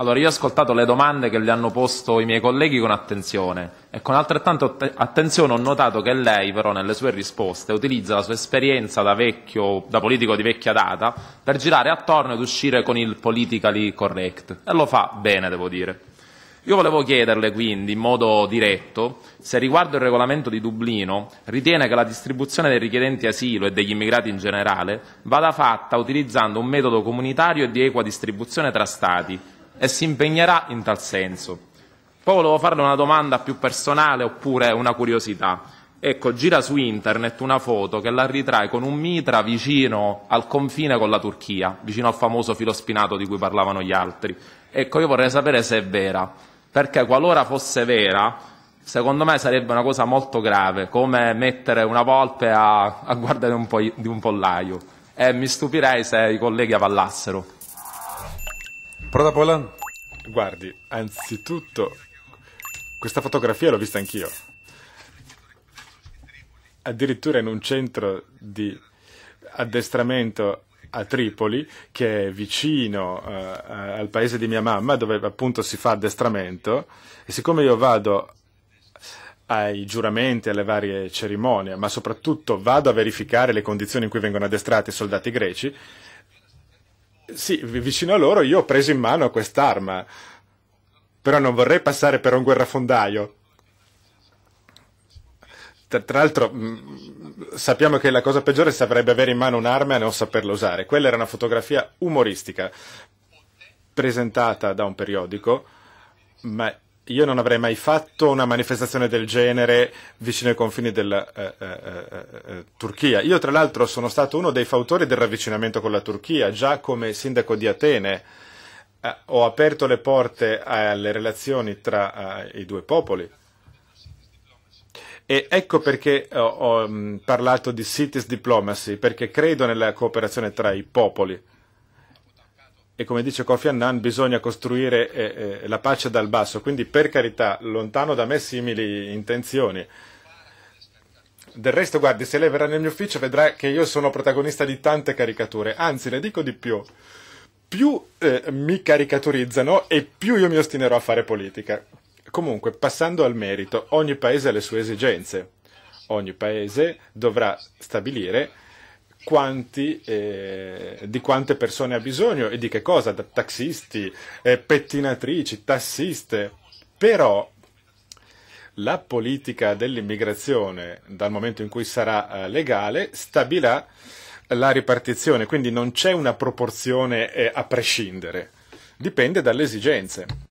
Allora, io ho ascoltato le domande che le hanno posto i miei colleghi con attenzione e con altrettanta attenzione ho notato che lei però nelle sue risposte utilizza la sua esperienza da, vecchio, da politico di vecchia data per girare attorno ed uscire con il politically correct e lo fa bene, devo dire. Io volevo chiederle quindi, in modo diretto, se riguardo il regolamento di Dublino ritiene che la distribuzione dei richiedenti asilo e degli immigrati in generale vada fatta utilizzando un metodo comunitario e di equa distribuzione tra Stati, e si impegnerà in tal senso. Poi volevo farle una domanda più personale oppure una curiosità. Ecco, gira su internet una foto che la ritrae con un mitra vicino al confine con la Turchia, vicino al famoso filo spinato di cui parlavano gli altri. Ecco, io vorrei sapere se è vera, perché qualora fosse vera, secondo me sarebbe una cosa molto grave, come mettere una volpe a, a guardare un, po', di un pollaio. E mi stupirei se i colleghi avallassero. Prota Polan? Guardi, anzitutto, questa fotografia l'ho vista anch'io. Addirittura in un centro di addestramento a Tripoli, che è vicino uh, al paese di mia mamma, dove appunto si fa addestramento, e siccome io vado ai giuramenti, alle varie cerimonie, ma soprattutto vado a verificare le condizioni in cui vengono addestrati i soldati greci, sì, vicino a loro io ho preso in mano quest'arma, però non vorrei passare per un guerrafondaio. Tra, tra l'altro mh, mm, sappiamo che la cosa peggiore sarebbe avere in mano un'arma e non saperla usare. Quella era una fotografia umoristica presentata da un periodico, ma io non avrei mai fatto una manifestazione del genere vicino ai confini della eh eh, eh, eh, eh, Turchia. Io tra l'altro sono stato uno dei fautori del ravvicinamento con la Turchia, già come sindaco di Atene eh, ho aperto le porte alle relazioni tra i due popoli. E ecco perché ho, ho parlato di cities diplomacy, perché credo nella cooperazione tra i popoli e come dice Kofi Annan bisogna costruire eh, eh, la pace dal basso, quindi per carità, lontano da me simili intenzioni. Del resto, guardi, se lei verrà nel mio ufficio vedrà che io sono protagonista di tante caricature, anzi le dico di più, più eh, mi caricaturizzano e più io mi ostinerò a fare politica. Comunque, passando al merito, ogni paese ha le sue esigenze, ogni paese dovrà stabilire quanti, eh, di quante persone ha bisogno e di che cosa, da taxisti, eh, pettinatrici, tassiste, però la politica dell'immigrazione, dal momento in cui sarà eh, legale, stabilirà la ripartizione, quindi non c'è una proporzione eh, a prescindere, dipende dalle esigenze.